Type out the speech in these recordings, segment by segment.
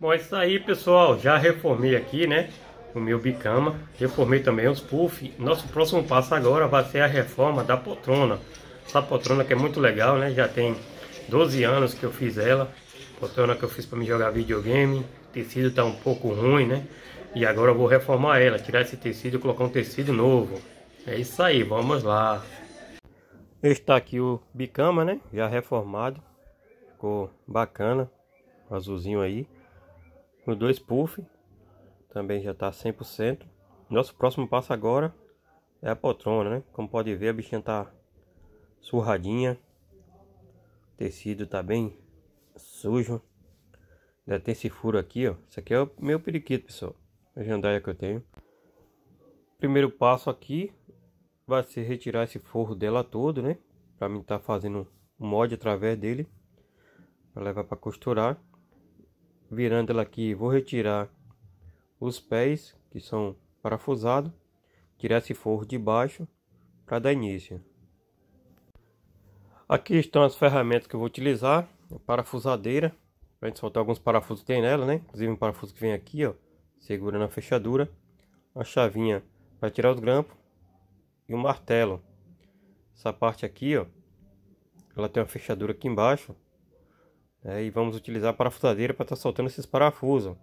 Bom, é isso aí, pessoal. Já reformei aqui, né? O meu bicama. Reformei também os puffs Nosso próximo passo agora vai ser a reforma da poltrona. Essa poltrona que é muito legal, né? Já tem 12 anos que eu fiz ela. Poltrona que eu fiz para me jogar videogame. O tecido tá um pouco ruim, né? E agora eu vou reformar ela. Tirar esse tecido e colocar um tecido novo. É isso aí, vamos lá. Está aqui o bicama, né? Já reformado. Ficou bacana. Azulzinho aí. Os dois puff também já está 100%. Nosso próximo passo agora é a poltrona, né? Como pode ver, a bichinha tá surradinha. O tecido tá bem sujo. Ainda tem esse furo aqui, ó. Isso aqui é o meu periquito, pessoal. A jandaia que eu tenho. Primeiro passo aqui vai ser retirar esse forro dela todo, né? Pra mim tá fazendo um molde através dele. para levar pra costurar virando ela aqui, vou retirar os pés que são parafusados, tirar esse forro de baixo para dar início. Aqui estão as ferramentas que eu vou utilizar, a parafusadeira, para gente soltar alguns parafusos que tem nela, né? Inclusive um parafuso que vem aqui, ó, segurando a fechadura, a chavinha para tirar os grampos e o um martelo. Essa parte aqui, ó, ela tem uma fechadura aqui embaixo, é, e vamos utilizar a parafusadeira para estar tá soltando esses parafusos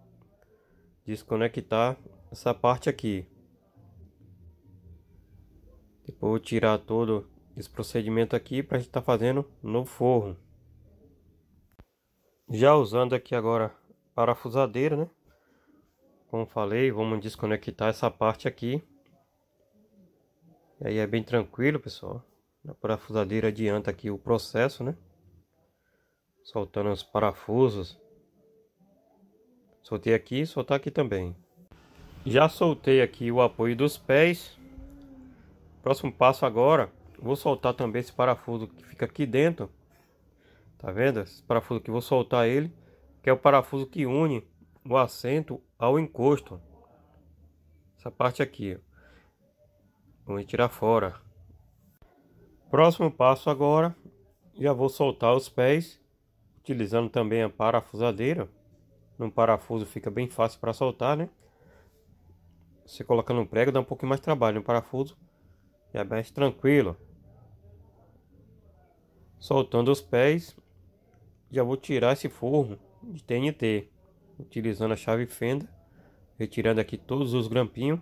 desconectar essa parte aqui depois tirar todo esse procedimento aqui para a gente estar tá fazendo no forro já usando aqui agora parafusadeira né como falei vamos desconectar essa parte aqui e aí é bem tranquilo pessoal a parafusadeira adianta aqui o processo né soltando os parafusos. Soltei aqui, soltar aqui também. Já soltei aqui o apoio dos pés. Próximo passo agora, vou soltar também esse parafuso que fica aqui dentro. Tá vendo? Esse parafuso que vou soltar ele, que é o parafuso que une o assento ao encosto. Essa parte aqui. Vamos tirar fora. Próximo passo agora, já vou soltar os pés utilizando também a parafusadeira. Num parafuso fica bem fácil para soltar, né? Você colocando um prego dá um pouquinho mais trabalho no parafuso. E é mais tranquilo. Soltando os pés, já vou tirar esse forro de TNT. Utilizando a chave fenda, retirando aqui todos os grampinhos.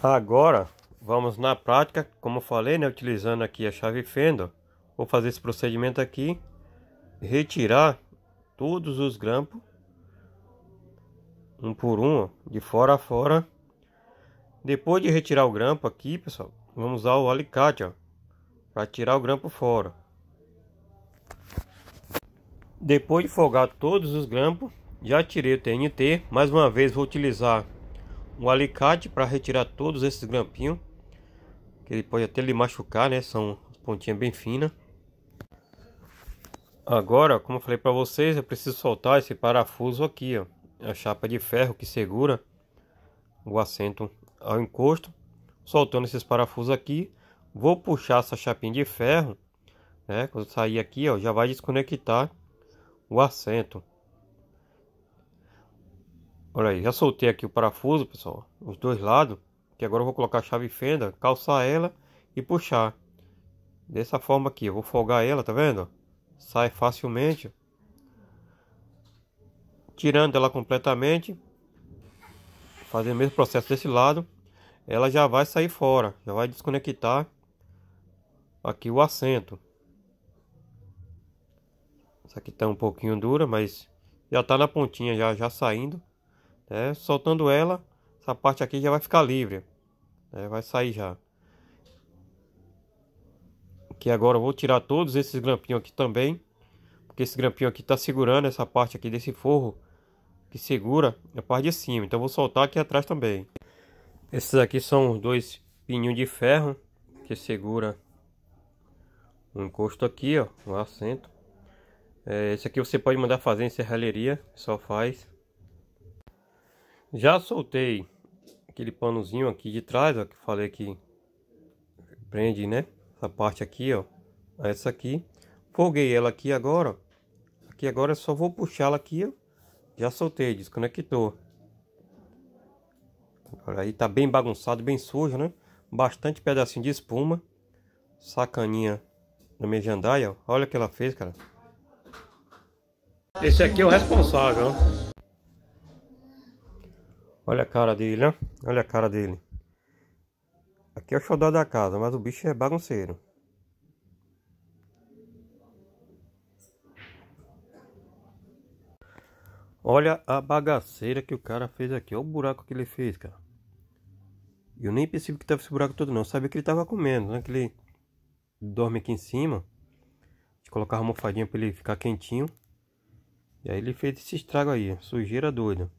Agora, vamos na prática, como eu falei, né? Utilizando aqui a chave fenda, vou fazer esse procedimento aqui retirar todos os grampos, um por um, de fora a fora. Depois de retirar o grampo aqui, pessoal, vamos usar o alicate, ó, para tirar o grampo fora. Depois de folgar todos os grampos, já tirei o TNT. Mais uma vez vou utilizar o alicate para retirar todos esses grampinhos. Que ele pode até lhe machucar, né? São pontinhas bem finas. Agora, como eu falei para vocês, eu preciso soltar esse parafuso aqui, ó, é a chapa de ferro que segura o assento ao encosto. Soltando esses parafusos aqui, vou puxar essa chapinha de ferro, né? Quando sair aqui, ó, já vai desconectar o assento. Olha aí, já soltei aqui o parafuso, pessoal, os dois lados. Que agora eu vou colocar a chave fenda, calçar ela e puxar. Dessa forma aqui, eu vou folgar ela, tá vendo? sai facilmente, tirando ela completamente, fazendo o mesmo processo desse lado, ela já vai sair fora, já vai desconectar aqui o assento. Essa aqui está um pouquinho dura, mas já está na pontinha, já, já saindo. Né? Soltando ela, essa parte aqui já vai ficar livre, né? vai sair já que agora eu vou tirar todos esses grampinhos aqui também porque esse grampinho aqui tá segurando essa parte aqui desse forro que segura a parte de cima então vou soltar aqui atrás também esses aqui são os dois pininhos de ferro que segura o encosto aqui ó o assento é, esse aqui você pode mandar fazer em serralheria só faz já soltei aquele panozinho aqui de trás ó que falei que prende né essa parte aqui, ó, é essa aqui. Folguei ela aqui agora, aqui agora eu só vou puxá-la aqui, ó. Já soltei, desconectou. Olha aí, tá bem bagunçado, bem sujo, né? Bastante pedacinho de espuma. Sacaninha na minha jandaia, ó. Olha o que ela fez, cara. Esse aqui é o responsável, ó. Olha a cara dele, né? Olha a cara dele. Aqui é o xodó da casa, mas o bicho é bagunceiro. Olha a bagaceira que o cara fez aqui. Olha o buraco que ele fez, cara. Eu nem percebi que tava esse buraco todo, não. Eu sabia que ele tava comendo, né? Que ele dorme aqui em cima. A gente colocava uma almofadinha pra ele ficar quentinho. E aí ele fez esse estrago aí. Sujeira doida.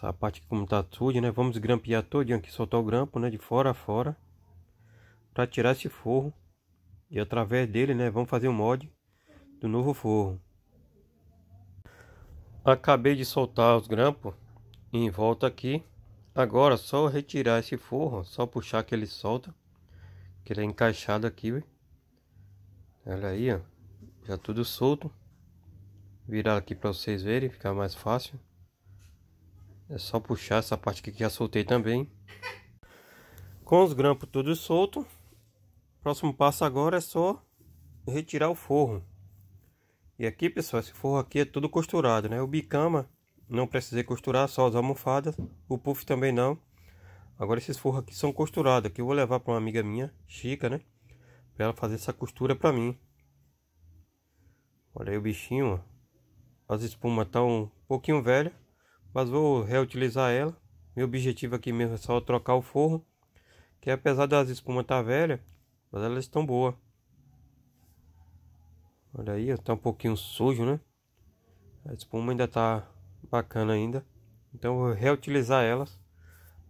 essa parte como tá tudo, né? Vamos grampear todinho aqui, soltar o grampo, né? De fora a fora. Para tirar esse forro. E através dele, né? Vamos fazer o um mod do novo forro. Acabei de soltar os grampos em volta aqui. Agora só retirar esse forro, só puxar que ele solta. Que ele é encaixado aqui, viu? Olha aí, ó. Já tudo solto. Virar aqui para vocês verem, ficar mais fácil. É só puxar essa parte aqui que já soltei também. Com os grampos tudo solto, próximo passo agora é só retirar o forro. E aqui, pessoal, esse forro aqui é tudo costurado, né? O bicama não precisei costurar, só as almofadas. O puff também não. Agora esses forros aqui são costurados, que eu vou levar para uma amiga minha, Chica, né? Para ela fazer essa costura para mim. Olha aí o bichinho, ó. As espumas estão um pouquinho velhas mas vou reutilizar ela. Meu objetivo aqui mesmo é só trocar o forro, que apesar das espumas estar tá velha, mas elas estão boas. Olha aí, está um pouquinho sujo, né? A espuma ainda está bacana ainda. Então vou reutilizar elas.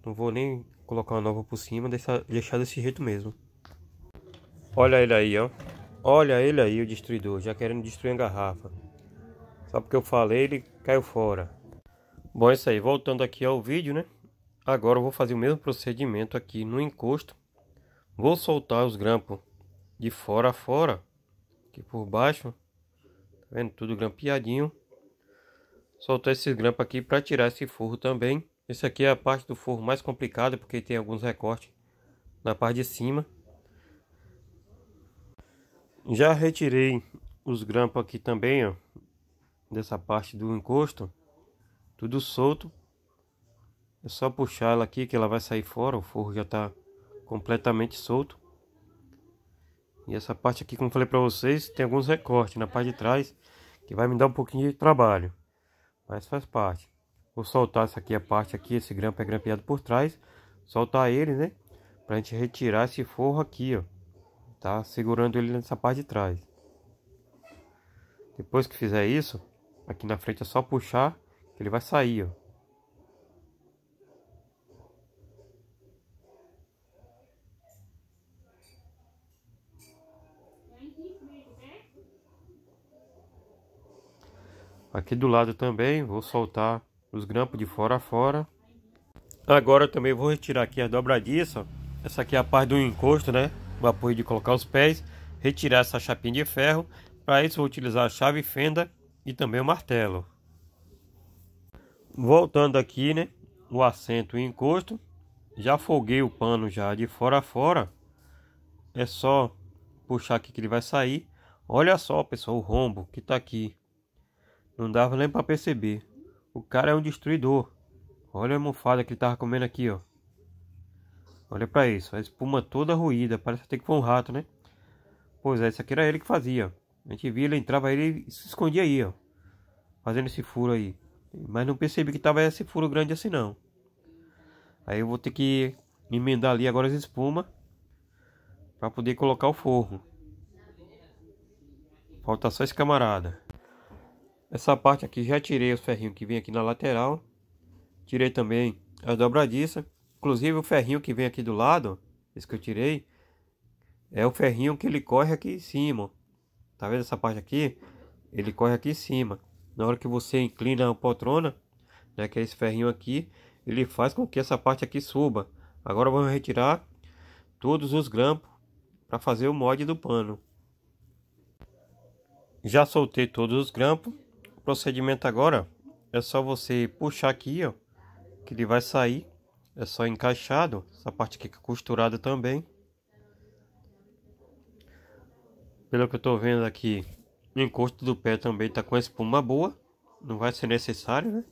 Não vou nem colocar uma nova por cima, deixar, deixar desse jeito mesmo. Olha ele aí, ó. Olha ele aí, o destruidor, já querendo destruir a garrafa. Só porque eu falei, ele caiu fora. Bom, é isso aí. Voltando aqui ao vídeo, né? Agora eu vou fazer o mesmo procedimento aqui no encosto. Vou soltar os grampos de fora a fora. Aqui por baixo. Tá vendo? Tudo grampeadinho. Soltar esses grampos aqui para tirar esse forro também. Esse aqui é a parte do forro mais complicada, porque tem alguns recortes na parte de cima. Já retirei os grampos aqui também, ó. Dessa parte do encosto tudo solto. É só puxar ela aqui que ela vai sair fora, o forro já está completamente solto. E essa parte aqui, como eu falei para vocês, tem alguns recortes na parte de trás que vai me dar um pouquinho de trabalho, mas faz parte. Vou soltar essa aqui a parte aqui, esse grampo é grampeado por trás, soltar ele, né? Pra gente retirar esse forro aqui, ó. Tá segurando ele nessa parte de trás. Depois que fizer isso, aqui na frente é só puxar ele vai sair, ó. Aqui do lado também vou soltar os grampos de fora a fora. Agora também vou retirar aqui a dobradiça. Essa aqui é a parte do encosto, né? O apoio de colocar os pés. Retirar essa chapinha de ferro. Para isso vou utilizar a chave fenda e também o martelo. Voltando aqui, né? O assento e encosto. Já folguei o pano já de fora a fora. É só puxar aqui que ele vai sair. Olha só, pessoal, o rombo que tá aqui. Não dava nem para perceber. O cara é um destruidor. Olha a almofada que ele tava comendo aqui, ó. Olha para isso, a espuma toda ruída, parece até que foi um rato, né? Pois é, isso aqui era ele que fazia. A gente via, ele entrava ele se escondia aí, ó. Fazendo esse furo aí. Mas não percebi que tava esse furo grande assim não. Aí eu vou ter que emendar ali agora as espumas para poder colocar o forro. Falta só esse camarada. Essa parte aqui já tirei os ferrinhos que vem aqui na lateral. Tirei também as dobradiças. Inclusive o ferrinho que vem aqui do lado, esse que eu tirei, é o ferrinho que ele corre aqui em cima. Tá vendo essa parte aqui? Ele corre aqui em cima na hora que você inclina a poltrona, né, que é esse ferrinho aqui, ele faz com que essa parte aqui suba. Agora vamos retirar todos os grampos para fazer o molde do pano. Já soltei todos os grampos. O procedimento agora é só você puxar aqui, ó, que ele vai sair. É só encaixado, essa parte aqui costurada também. Pelo que eu estou vendo aqui, o encosto do pé também está com espuma boa. Não vai ser necessário, né?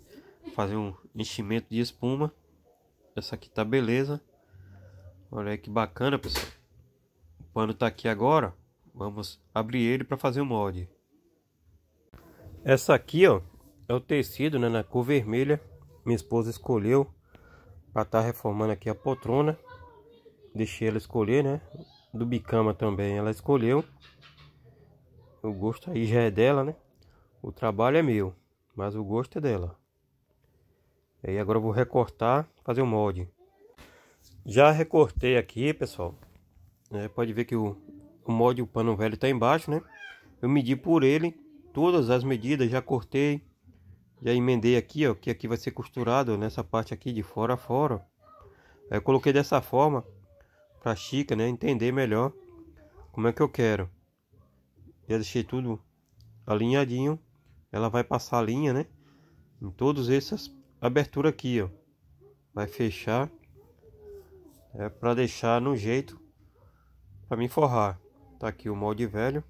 Fazer um enchimento de espuma. Essa aqui tá beleza. Olha aí que bacana, pessoal. O pano tá aqui agora. Vamos abrir ele para fazer o molde. Essa aqui, ó, é o tecido, né, na cor vermelha. Minha esposa escolheu para estar tá reformando aqui a poltrona. Deixei ela escolher, né? Do bicama também ela escolheu. O gosto aí já é dela, né? O trabalho é meu, mas o gosto é dela. E aí agora eu vou recortar, fazer o molde. Já recortei aqui, pessoal. É, pode ver que o, o molde, o pano velho está embaixo, né? Eu medi por ele todas as medidas, já cortei. Já emendei aqui, ó, que aqui vai ser costurado nessa parte aqui de fora a fora. Aí eu coloquei dessa forma para a Chica, né, entender melhor como é que eu quero já deixei tudo alinhadinho. Ela vai passar a linha, né? Em todos essas abertura aqui, ó. Vai fechar. É para deixar no jeito para me forrar. Tá aqui o molde velho.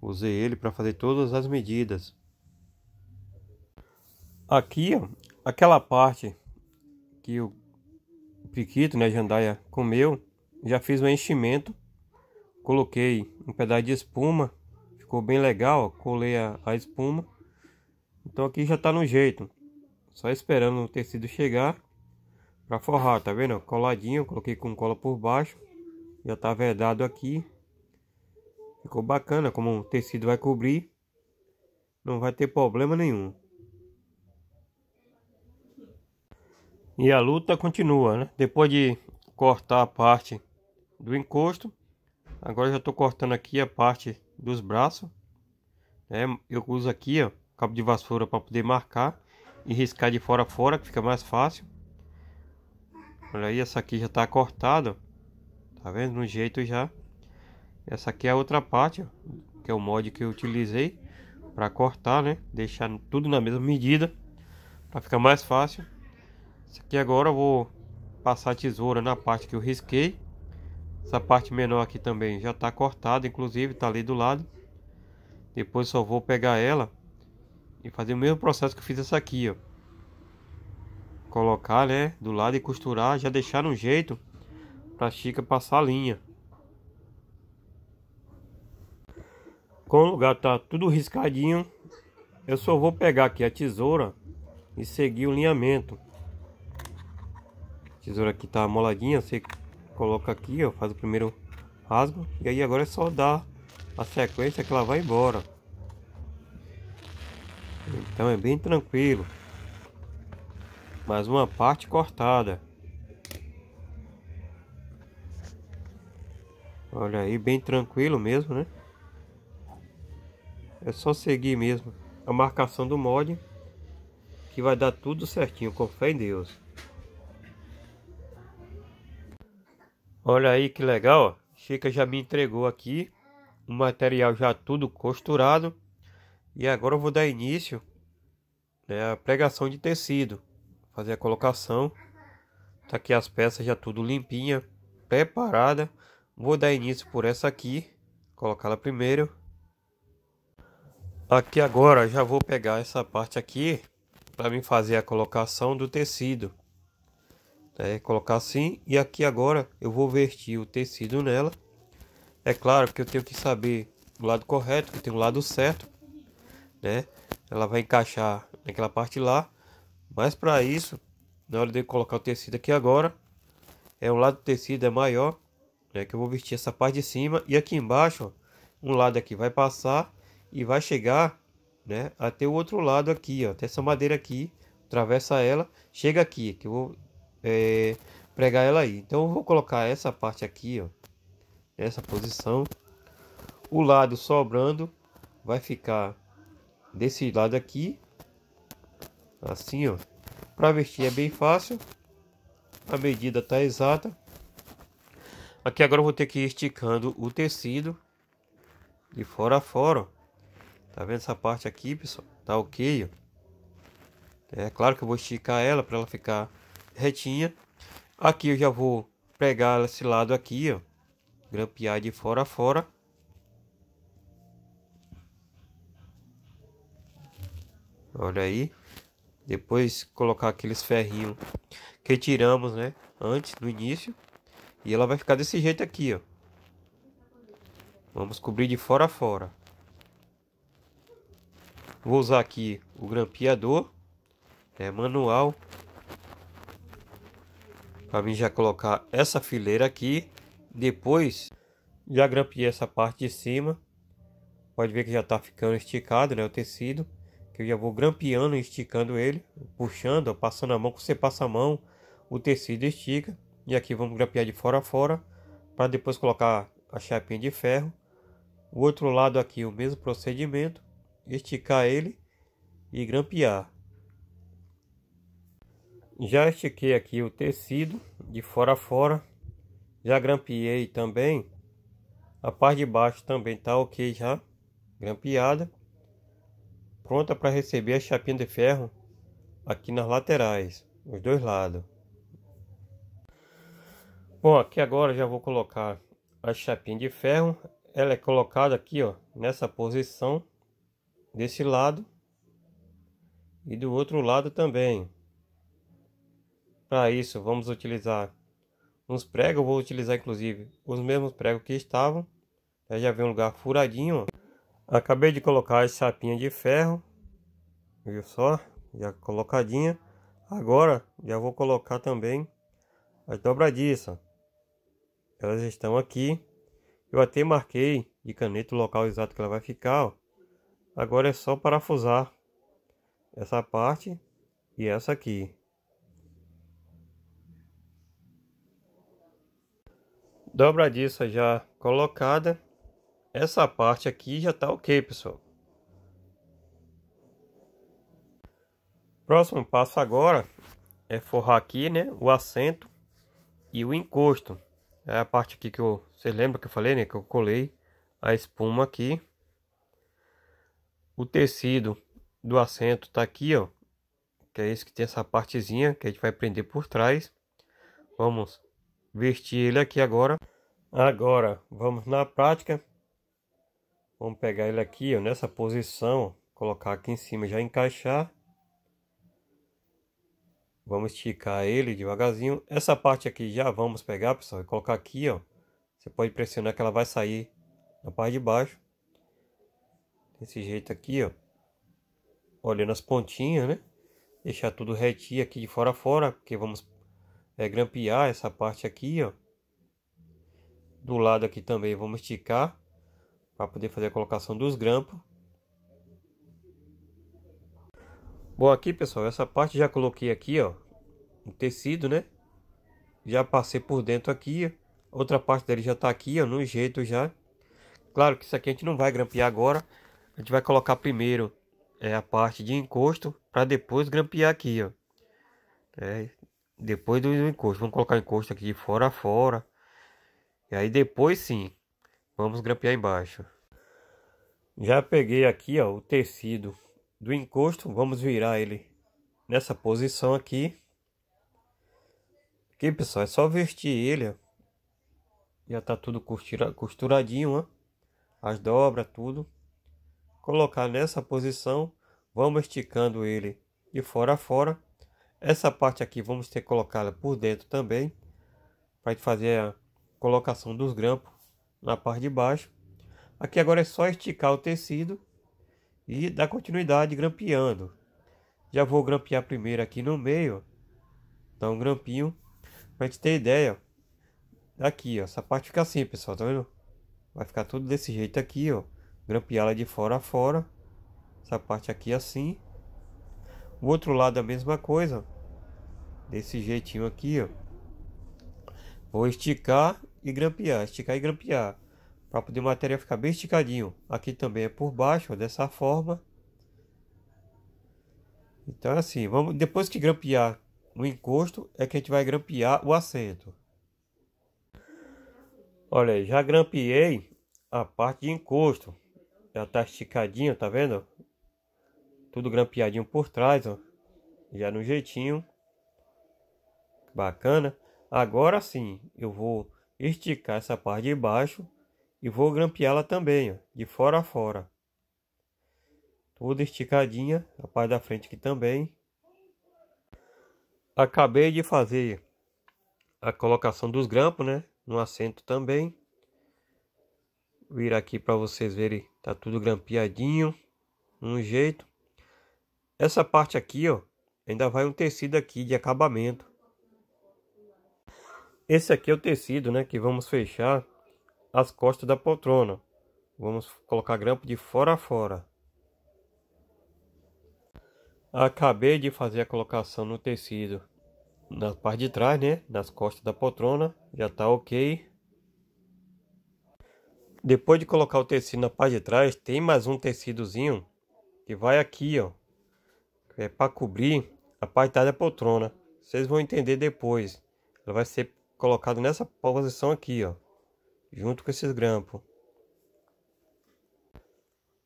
Usei ele para fazer todas as medidas. Aqui, ó, aquela parte que o piquito, né, jandaia comeu, já fiz o um enchimento coloquei um pedaço de espuma, ficou bem legal, ó, colei a, a espuma. Então aqui já tá no jeito, só esperando o tecido chegar para forrar, tá vendo? Coladinho, coloquei com cola por baixo, já tá vedado aqui. Ficou bacana como o tecido vai cobrir, não vai ter problema nenhum. E a luta continua, né? Depois de cortar a parte do encosto, Agora já estou cortando aqui a parte dos braços. Né? Eu uso aqui, ó, cabo de vassoura para poder marcar e riscar de fora a fora, que fica mais fácil. Olha aí, essa aqui já está cortada. Tá vendo? No jeito já. Essa aqui é a outra parte, ó, que é o mod que eu utilizei para cortar, né? Deixar tudo na mesma medida para ficar mais fácil. Isso aqui agora eu vou passar a tesoura na parte que eu risquei essa parte menor aqui também já está cortada, inclusive está ali do lado. Depois só vou pegar ela e fazer o mesmo processo que eu fiz essa aqui, ó. Colocar, né, do lado e costurar, já deixar um jeito para a xícara passar a linha. Como o lugar tá tudo riscadinho, eu só vou pegar aqui a tesoura e seguir o linhamento. A tesoura aqui tá moladinha, você coloca aqui, ó, faz o primeiro rasgo e aí agora é só dar a sequência que ela vai embora. Então é bem tranquilo. Mais uma parte cortada. Olha aí, bem tranquilo mesmo, né? É só seguir mesmo a marcação do mod que vai dar tudo certinho, com fé em Deus. Olha aí que legal, Chica já me entregou aqui o material já tudo costurado. E agora eu vou dar início né, à pregação de tecido, fazer a colocação. Tá aqui as peças já tudo limpinha, preparada. Vou dar início por essa aqui, colocá-la primeiro. Aqui agora já vou pegar essa parte aqui para me fazer a colocação do tecido. É, colocar assim e aqui agora eu vou vertir o tecido nela é claro que eu tenho que saber o lado correto que tem o lado certo né ela vai encaixar naquela parte lá mas para isso na hora de colocar o tecido aqui agora é o lado do tecido é maior né que eu vou vestir essa parte de cima e aqui embaixo ó, um lado aqui vai passar e vai chegar né até o outro lado aqui ó até essa madeira aqui atravessa ela chega aqui que eu vou é, pregar ela aí. Então eu vou colocar essa parte aqui, ó, essa posição. O lado sobrando vai ficar desse lado aqui, assim, ó. Para vestir é bem fácil, a medida tá exata. Aqui agora eu vou ter que ir esticando o tecido de fora a fora, ó. Tá vendo essa parte aqui, pessoal? Tá ok, ó. É claro que eu vou esticar ela para ela ficar retinha. Aqui eu já vou pregar esse lado aqui, ó. Grampear de fora a fora. Olha aí. Depois colocar aqueles ferrinhos que tiramos, né? Antes, no início. E ela vai ficar desse jeito aqui, ó. Vamos cobrir de fora a fora. Vou usar aqui o grampeador. É manual para mim já colocar essa fileira aqui. Depois já grampeei essa parte de cima. Pode ver que já está ficando esticado, né, o tecido. Que eu já vou grampeando e esticando ele, puxando, passando a mão. como você passa a mão, o tecido estica. E aqui vamos grampear de fora a fora, para depois colocar a chapinha de ferro. O outro lado aqui, o mesmo procedimento, esticar ele e grampear. Já estiquei aqui o tecido de fora a fora. Já grampeei também. A parte de baixo também tá ok já. Grampeada. Pronta para receber a chapinha de ferro aqui nas laterais. Os dois lados. Bom, aqui agora já vou colocar a chapinha de ferro. Ela é colocada aqui, ó, nessa posição. Desse lado. E do outro lado também. Ah, isso, vamos utilizar. Uns pregos vou utilizar inclusive os mesmos pregos que estavam. Eu já vi um lugar furadinho. Ó. Acabei de colocar as sapinhas de ferro. Viu só? Já colocadinha. Agora já vou colocar também as dobradiças. Elas estão aqui. Eu até marquei de caneta o local exato que ela vai ficar. Ó. Agora é só parafusar essa parte e essa aqui. dobradiça já colocada. Essa parte aqui já tá ok, pessoal. Próximo passo agora é forrar aqui, né, o assento e o encosto. É a parte aqui que eu, você lembra que eu falei, né, que eu colei a espuma aqui. O tecido do assento tá aqui, ó, que é esse que tem essa partezinha que a gente vai prender por trás. Vamos vestir ele aqui agora. Agora, vamos na prática. Vamos pegar ele aqui, ó, nessa posição, colocar aqui em cima, já encaixar. Vamos esticar ele devagarzinho. Essa parte aqui já vamos pegar, pessoal, e colocar aqui, ó. Você pode pressionar que ela vai sair na parte de baixo. Desse jeito aqui, ó. Olhando as pontinhas, né? Deixar tudo retinho aqui de fora a fora, porque vamos é, grampear essa parte aqui, ó. Do lado aqui também vamos esticar para poder fazer a colocação dos grampos. Bom, aqui pessoal, essa parte já coloquei aqui, ó, o tecido, né? Já passei por dentro aqui, outra parte dele já tá aqui, ó, no jeito já. Claro que isso aqui a gente não vai grampear agora, a gente vai colocar primeiro é, a parte de encosto para depois grampear aqui, ó. É, depois do encosto. Vamos colocar o encosto aqui de fora a fora. E aí depois sim, vamos grampear embaixo. Já peguei aqui ó, o tecido do encosto. Vamos virar ele nessa posição aqui. Aqui pessoal, é só vestir ele. Ó. Já tá tudo costuradinho, ó. As dobras, tudo. Colocar nessa posição. Vamos esticando ele de fora a fora. Essa parte aqui vamos ter que colocá-la por dentro também, para fazer a colocação dos grampos na parte de baixo. Aqui agora é só esticar o tecido e dar continuidade grampeando. Já vou grampear primeiro aqui no meio, dá um grampinho, para gente ter ideia. Aqui, ó, essa parte fica assim, pessoal, tá vendo? Vai ficar tudo desse jeito aqui, ó. Grampear ela de fora a fora. Essa parte aqui assim. O outro lado a mesma coisa. Desse jeitinho aqui, ó. Vou esticar e grampear, esticar e grampear. Para poder o material ficar bem esticadinho. Aqui também é por baixo, ó, dessa forma. Então é assim, vamos, depois que grampear o encosto, é que a gente vai grampear o assento. Olha aí, já grampeei a parte de encosto. já tá esticadinho, tá vendo? Tudo grampeadinho por trás, ó. Já no jeitinho. Bacana. Agora sim, eu vou esticar essa parte de baixo e vou grampeá-la também, ó, de fora a fora. Tudo esticadinha, a parte da frente aqui também. Acabei de fazer a colocação dos grampos, né? No assento também. Vir aqui para vocês verem, tá tudo grampeadinho, um jeito. Essa parte aqui, ó, ainda vai um tecido aqui de acabamento. Esse aqui é o tecido, né, que vamos fechar as costas da poltrona. Vamos colocar grampo de fora a fora. Acabei de fazer a colocação no tecido na parte de trás, né, nas costas da poltrona, já tá ok. Depois de colocar o tecido na parte de trás, tem mais um tecidozinho que vai aqui, ó, é para cobrir a parte da é poltrona. Vocês vão entender depois. Ela vai ser colocada nessa posição aqui, ó, junto com esses grampos.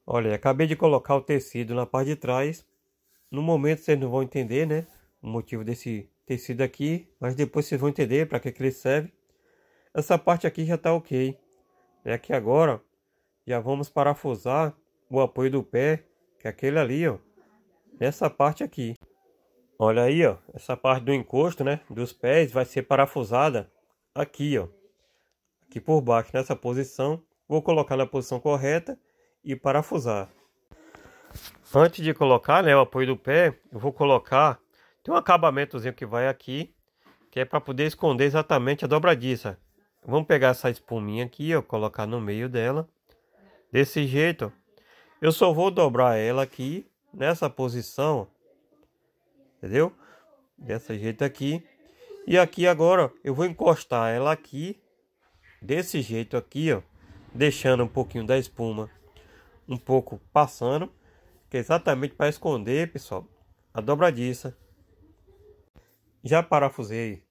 Olha, acabei de colocar o tecido na parte de trás. No momento vocês não vão entender, né, o motivo desse tecido aqui, mas depois vocês vão entender para que, que ele serve. Essa parte aqui já está ok. É que agora já vamos parafusar o apoio do pé, que é aquele ali, ó nessa parte aqui. Olha aí, ó, essa parte do encosto, né, dos pés vai ser parafusada aqui, ó. Aqui por baixo, nessa posição, vou colocar na posição correta e parafusar. Antes de colocar, né, o apoio do pé, eu vou colocar tem um acabamentozinho que vai aqui, que é para poder esconder exatamente a dobradiça. Vamos pegar essa espuminha aqui, ó, colocar no meio dela. Desse jeito, eu só vou dobrar ela aqui nessa posição, entendeu? Dessa jeito aqui. E aqui agora eu vou encostar ela aqui, desse jeito aqui, ó, deixando um pouquinho da espuma um pouco passando, que é exatamente para esconder, pessoal, a dobradiça. Já parafusei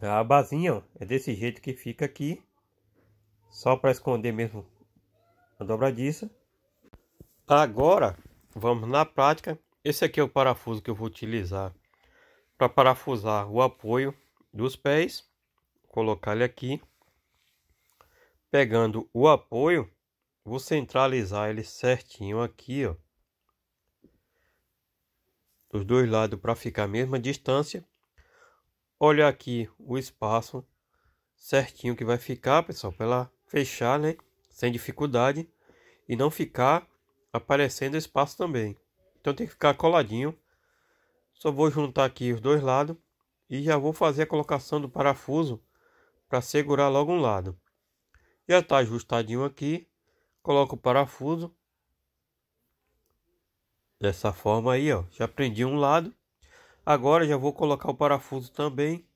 a basinha, ó, é desse jeito que fica aqui, só para esconder mesmo a dobradiça. Agora Vamos na prática. Esse aqui é o parafuso que eu vou utilizar para parafusar o apoio dos pés. Vou colocar ele aqui. Pegando o apoio, vou centralizar ele certinho aqui, ó. Dos dois lados para ficar a mesma distância. Olha aqui o espaço certinho que vai ficar, pessoal, para ela fechar, né? Sem dificuldade e não ficar aparecendo espaço também. Então tem que ficar coladinho. Só vou juntar aqui os dois lados e já vou fazer a colocação do parafuso para segurar logo um lado. Já está ajustadinho aqui. Coloco o parafuso dessa forma aí, ó. Já prendi um lado. Agora já vou colocar o parafuso também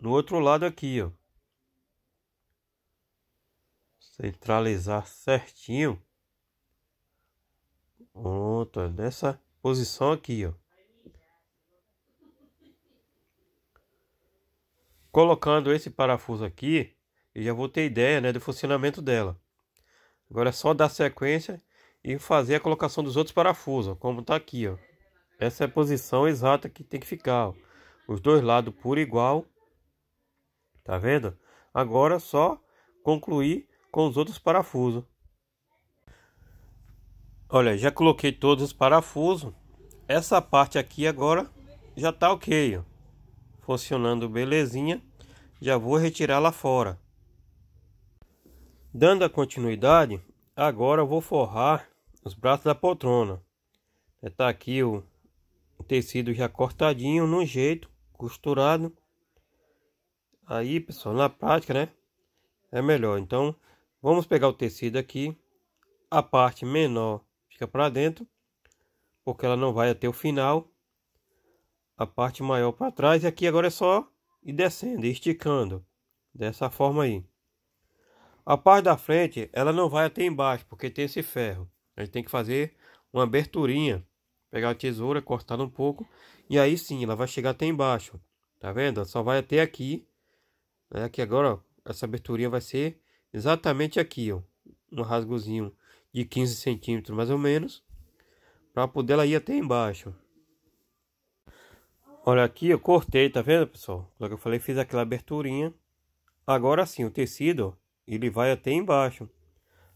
no outro lado aqui, ó. Centralizar certinho. Pronto, é nessa posição aqui, ó. Colocando esse parafuso aqui, eu já vou ter ideia, né, do funcionamento dela. Agora é só dar sequência e fazer a colocação dos outros parafusos, como tá aqui, ó. Essa é a posição exata que tem que ficar, ó. Os dois lados por igual. Tá vendo? Agora é só concluir com os outros parafusos. Olha, já coloquei todos os parafusos. Essa parte aqui agora já tá ok, ó. Funcionando belezinha. Já vou retirar lá fora. Dando a continuidade, agora eu vou forrar os braços da poltrona. Tá aqui o tecido já cortadinho, no jeito, costurado. Aí, pessoal, na prática, né? É melhor. Então, vamos pegar o tecido aqui, a parte menor fica para dentro, porque ela não vai até o final. A parte maior para trás, e aqui agora é só ir descendo, ir esticando, dessa forma aí. A parte da frente, ela não vai até embaixo, porque tem esse ferro. A gente tem que fazer uma aberturinha, pegar a tesoura, cortar um pouco, e aí sim, ela vai chegar até embaixo. Tá vendo? Ela só vai até aqui, né? Aqui agora, ó, essa aberturinha vai ser exatamente aqui, ó. Um rasgozinho de 15 centímetros mais ou menos, para poder ela ir até embaixo. Olha aqui, eu cortei, tá vendo, pessoal? Como eu falei, fiz aquela aberturinha. Agora sim, o tecido, ele vai até embaixo.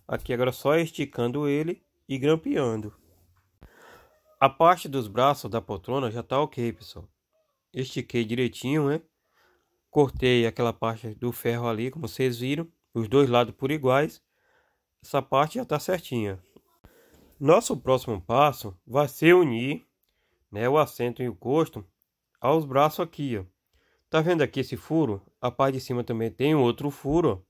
Aqui agora só esticando ele e grampeando. A parte dos braços da poltrona já tá ok, pessoal. Estiquei direitinho, né? Cortei aquela parte do ferro ali, como vocês viram. Os dois lados por iguais. Essa parte já está certinha. Nosso próximo passo vai ser unir né, o assento e o costo aos braços aqui. Ó. Tá vendo aqui esse furo? A parte de cima também tem outro furo.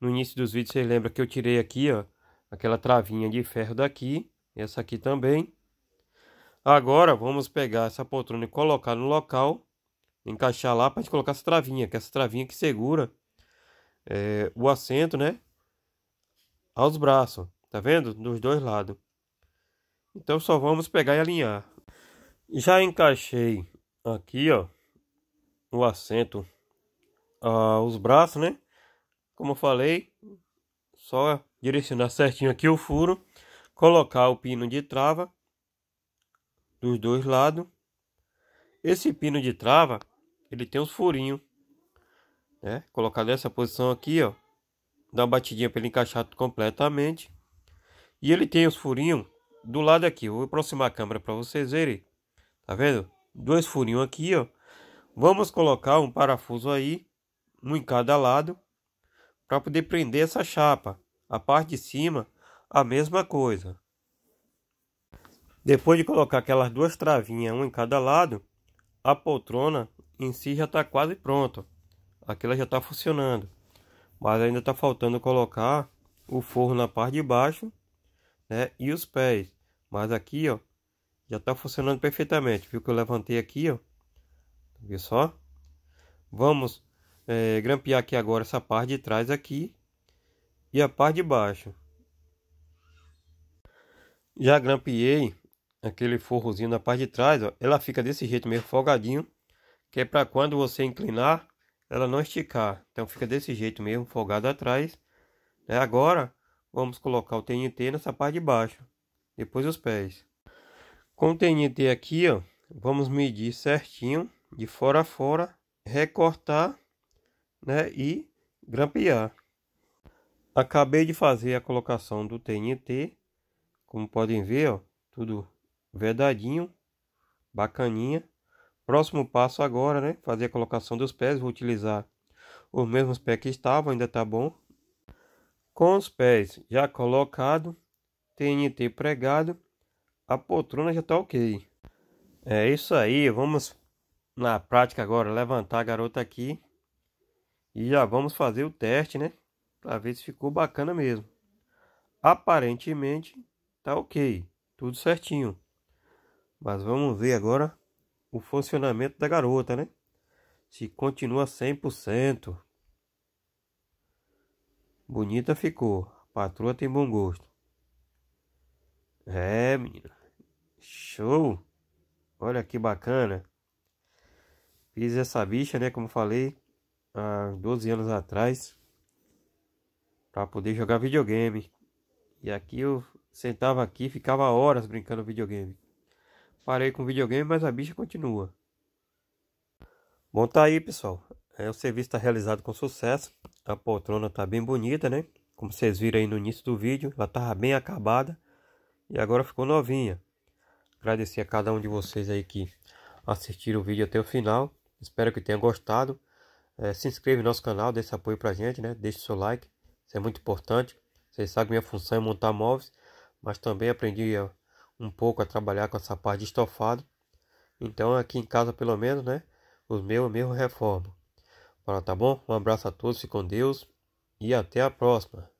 No início dos vídeos, vocês lembram que eu tirei aqui ó, aquela travinha de ferro daqui. Essa aqui também. Agora vamos pegar essa poltrona e colocar no local. Encaixar lá para colocar essa travinha, que é essa travinha que segura é, o assento, né? aos braços, tá vendo? Dos dois lados. Então só vamos pegar e alinhar. Já encaixei aqui, ó, o assento, ah, os braços, né? Como eu falei, só direcionar certinho aqui o furo, colocar o pino de trava dos dois lados. Esse pino de trava, ele tem uns furinhos, né? Colocar nessa posição aqui, ó dá uma batidinha para ele encaixar completamente. E ele tem os furinhos do lado aqui. Vou aproximar a câmera para vocês verem. Tá vendo? Dois furinhos aqui, ó. Vamos colocar um parafuso aí, um em cada lado, para poder prender essa chapa. A parte de cima, a mesma coisa. Depois de colocar aquelas duas travinhas, um em cada lado, a poltrona em si já está quase pronta. aquela já está funcionando mas ainda está faltando colocar o forro na parte de baixo né e os pés mas aqui ó já está funcionando perfeitamente viu que eu levantei aqui ó viu só vamos é, grampear aqui agora essa parte de trás aqui e a parte de baixo já grampeei aquele forrozinho na parte de trás ó ela fica desse jeito meio folgadinho que é para quando você inclinar ela não esticar. Então fica desse jeito mesmo, folgado atrás. Né? Agora vamos colocar o TNT nessa parte de baixo, depois os pés. Com o TNT aqui, ó, vamos medir certinho, de fora a fora, recortar né, e grampear. Acabei de fazer a colocação do TNT, como podem ver, ó, tudo vedadinho, bacaninha. Próximo passo agora, né? Fazer a colocação dos pés. Vou utilizar os mesmos pés que estavam, ainda tá bom. Com os pés já colocado, TNT pregado, a poltrona já tá ok. É isso aí, vamos na prática agora levantar a garota aqui e já vamos fazer o teste, né? Pra ver se ficou bacana mesmo. Aparentemente tá ok, tudo certinho. Mas vamos ver agora o funcionamento da garota, né? Se continua 100%. Bonita ficou. A patroa tem bom gosto. É, menina. Show! Olha que bacana. Fiz essa bicha, né? Como falei, há 12 anos atrás. Pra poder jogar videogame. E aqui eu sentava aqui ficava horas brincando videogame. Parei com videogame, mas a bicha continua. Bom, tá aí, pessoal. É, o serviço está realizado com sucesso. A poltrona está bem bonita, né? Como vocês viram aí no início do vídeo, ela estava bem acabada e agora ficou novinha. Agradecer a cada um de vocês aí que assistiram o vídeo até o final. Espero que tenham gostado. É, se inscreva no nosso canal, dê esse apoio pra gente, né? Deixe seu like, isso é muito importante. Vocês sabem que minha função é montar móveis, mas também aprendi a um pouco a trabalhar com essa parte de estofado. Então aqui em casa pelo menos, né? Os meus eu mesmo reformo. tá bom? Um abraço a todos, fique com Deus e até a próxima.